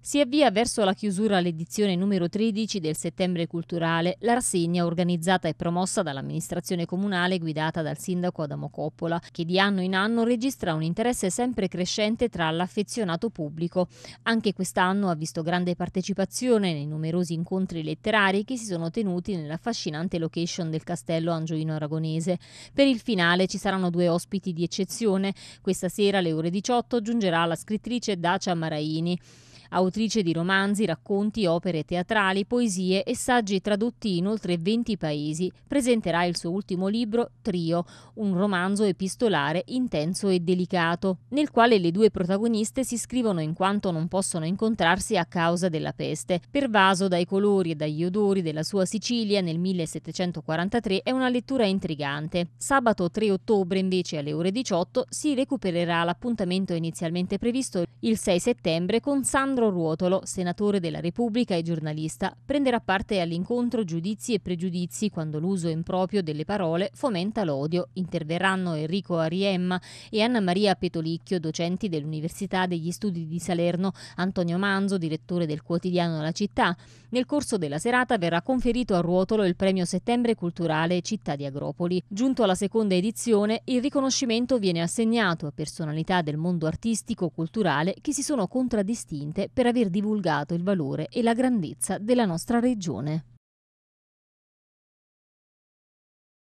Si avvia verso la chiusura l'edizione numero 13 del Settembre Culturale, la rassegna organizzata e promossa dall'amministrazione comunale guidata dal sindaco Adamo Coppola, che di anno in anno registra un interesse sempre crescente tra l'affezionato pubblico. Anche quest'anno ha visto grande partecipazione nei numerosi incontri letterari che si sono tenuti nell'affascinante location del castello angioino aragonese. Per il finale ci saranno due ospiti di eccezione. Questa sera alle ore 18 giungerà la scrittrice Dacia Maraini. Autrice di romanzi, racconti, opere teatrali, poesie e saggi tradotti in oltre 20 paesi, presenterà il suo ultimo libro Trio, un romanzo epistolare intenso e delicato, nel quale le due protagoniste si scrivono in quanto non possono incontrarsi a causa della peste. Pervaso dai colori e dagli odori della sua Sicilia nel 1743 è una lettura intrigante. Sabato 3 ottobre invece alle ore 18 si recupererà l'appuntamento inizialmente previsto il 6 settembre con Sandro Alessandro Ruotolo, senatore della Repubblica e giornalista, prenderà parte all'incontro Giudizi e pregiudizi quando l'uso improprio delle parole fomenta l'odio. Interverranno Enrico Ariemma e Anna Maria Petolicchio, docenti dell'Università degli Studi di Salerno, Antonio Manzo, direttore del quotidiano La Città. Nel corso della serata verrà conferito a Ruotolo il premio Settembre Culturale Città di Agropoli. Giunto alla seconda edizione, il riconoscimento viene assegnato a personalità del mondo artistico-culturale che si sono contraddistinte per aver divulgato il valore e la grandezza della nostra regione.